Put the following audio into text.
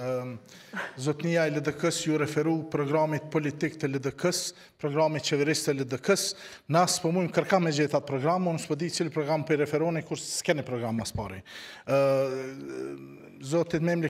Ehm, zotnia e LDK-s ju referu programit politik të LDK-s, programit qeveris të LDK-s. Nasë po mujmë kërka me gjithat program, unë së përdi cilë program për i referoni, kur s'keni program më spari. Ehm, zotit me